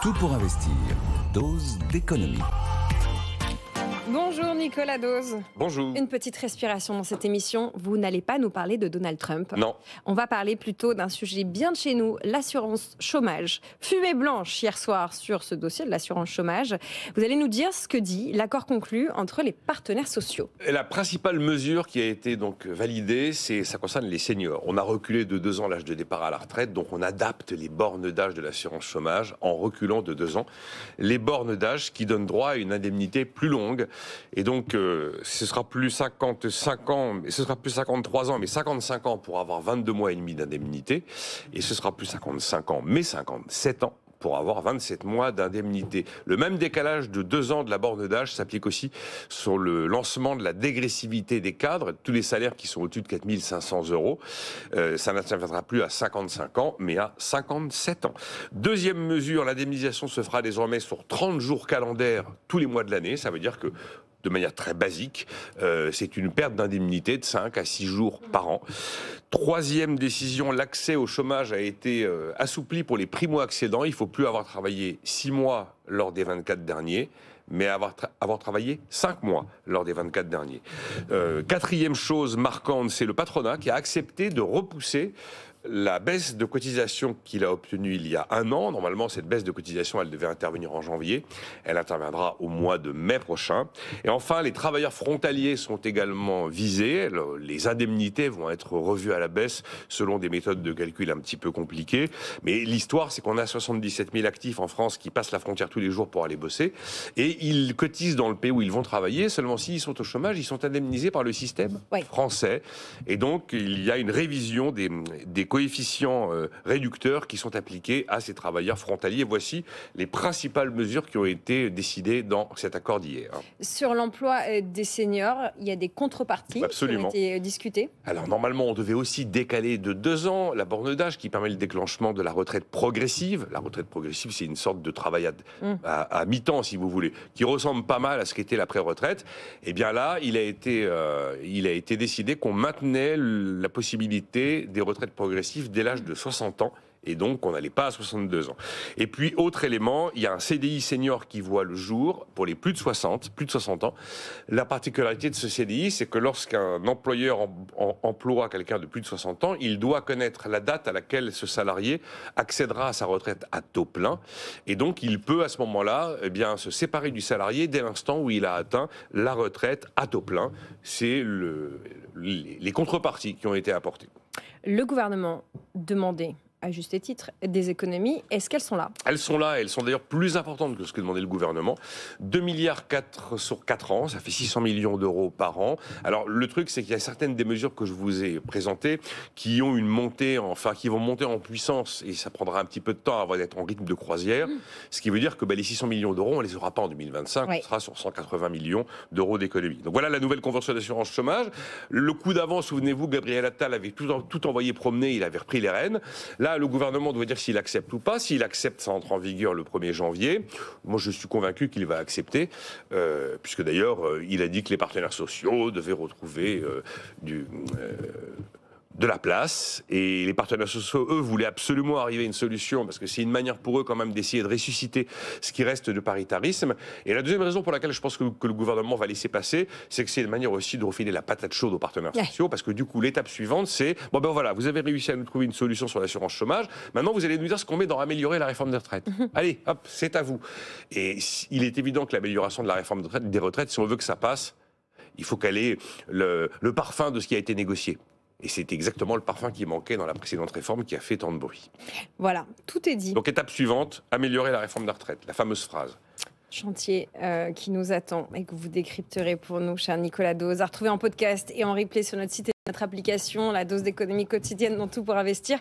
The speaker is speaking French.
Tout pour investir. Dose d'économie. Bonjour Nicolas Dose. Bonjour. Une petite respiration dans cette émission. Vous n'allez pas nous parler de Donald Trump. Non. On va parler plutôt d'un sujet bien de chez nous, l'assurance chômage. Fumée blanche hier soir sur ce dossier de l'assurance chômage. Vous allez nous dire ce que dit l'accord conclu entre les partenaires sociaux. Et la principale mesure qui a été donc validée, c'est ça concerne les seniors. On a reculé de deux ans l'âge de départ à la retraite, donc on adapte les bornes d'âge de l'assurance chômage en reculant de deux ans les bornes d'âge qui donnent droit à une indemnité plus longue et donc, euh, ce sera plus 55 ans, ce sera plus 53 ans, mais 55 ans pour avoir 22 mois et demi d'indemnité. Et ce sera plus 55 ans, mais 57 ans pour avoir 27 mois d'indemnité. Le même décalage de 2 ans de la borne d'âge s'applique aussi sur le lancement de la dégressivité des cadres, tous les salaires qui sont au-dessus de 4500 euros. Euh, ça n'interviendra plus à 55 ans, mais à 57 ans. Deuxième mesure, l'indemnisation se fera désormais sur 30 jours calendaires tous les mois de l'année. Ça veut dire que de manière très basique, euh, c'est une perte d'indemnité de 5 à 6 jours par an. Troisième décision, l'accès au chômage a été euh, assoupli pour les primo-accédants. Il faut plus avoir travaillé 6 mois lors des 24 derniers mais avoir, travaillé 5 mois lors des 24 derniers. Euh, quatrième chose marquante, c'est le patronat qui a accepté de repousser la baisse de cotisation qu'il a obtenue il y a un an, normalement cette baisse de cotisation, elle devait intervenir en janvier, elle interviendra au mois de mai prochain. Et enfin, les travailleurs frontaliers sont également visés. Les indemnités vont être revues à la baisse selon des méthodes de calcul un petit peu compliquées. Mais l'histoire, c'est qu'on a 77 000 actifs en France qui passent la frontière tous les jours pour aller bosser. Et ils cotisent dans le pays où ils vont travailler. Seulement s'ils sont au chômage, ils sont indemnisés par le système français. Et donc, il y a une révision des, des coefficients euh, réducteurs qui sont appliqués à ces travailleurs frontaliers. Voici les principales mesures qui ont été décidées dans cet accord d'hier. Sur l'emploi euh, des seniors, il y a des contreparties Absolument. qui ont été euh, discutées. Alors normalement, on devait aussi décaler de deux ans la borne d'âge qui permet le déclenchement de la retraite progressive. La retraite progressive, c'est une sorte de travail à, hum. à, mi-temps, si vous voulez, qui ressemble pas mal à ce qu'était la pré-retraite. Et eh bien là, il a été, il a été décidé qu'on maintenait la possibilité des retraites progressives dès l'âge de 60 ans et donc on n'allait pas à 62 ans. Et puis, autre élément, il y a un CDI senior qui voit le jour pour les plus de 60, plus de 60 ans. La particularité de ce CDI, c'est que lorsqu'un employeur emploie quelqu'un de plus de 60 ans, il doit connaître la date à laquelle ce salarié accédera à sa retraite à taux plein. Et donc, il peut à ce moment-là eh bien, se séparer du salarié dès l'instant où il a atteint la retraite à taux plein. C'est le, les contreparties qui ont été apportées le gouvernement demandait à juste titre, des économies. Est-ce qu'elles sont là Elles sont là, elles sont d'ailleurs plus importantes que ce que demandait le gouvernement. 2 milliards 4 sur 4 ans, ça fait 600 millions d'euros par an. Alors le truc, c'est qu'il y a certaines des mesures que je vous ai présentées qui ont une montée, enfin qui vont monter en puissance et ça prendra un petit peu de temps avant d'être en rythme de croisière. Mm. Ce qui veut dire que bah, les 600 millions d'euros, on les aura pas en 2025, on sera sur 180 millions d'euros d'économies. Donc voilà la nouvelle convention d'assurance chômage. Le coup d'avant, souvenez-vous, Gabriel Attal avait tout, tout envoyé promener, il avait repris les rênes. Là, le gouvernement doit dire s'il accepte ou pas. S'il accepte, ça entre en vigueur le 1er janvier. Moi, je suis convaincu qu'il va accepter, euh, puisque d'ailleurs, euh, il a dit que les partenaires sociaux devaient retrouver euh, du, de la place et les partenaires sociaux, eux, voulaient absolument arriver à une solution parce que c'est une manière pour eux quand même d'essayer de ressusciter ce qui reste de paritarisme. Et la deuxième raison pour laquelle je pense que, le gouvernement va laisser passer, c'est que c'est une manière aussi de refiler la patate chaude aux partenaires sociaux parce que du coup, l'étape suivante, c'est bon ben voilà, vous avez réussi à nous trouver une solution sur l'assurance chômage, maintenant vous allez nous dire ce qu'on met dans améliorer la réforme des retraites. Mhm. Allez, hop, c'est à vous. Et il est évident que l'amélioration de la réforme des retraites, si on veut que ça passe, il faut qu'elle ait le parfum de ce qui a été négocié. Et c'est exactement le parfum qui manquait dans la précédente réforme qui a fait tant de bruit. Voilà, tout est dit. Donc étape suivante, améliorer la réforme de la retraite, la fameuse phrase chantier euh, qui nous attend et que vous décrypterez pour nous, cher Nicolas Dose, à retrouver en podcast et en replay sur notre site et notre application, la dose d'économie quotidienne dans tout pour investir.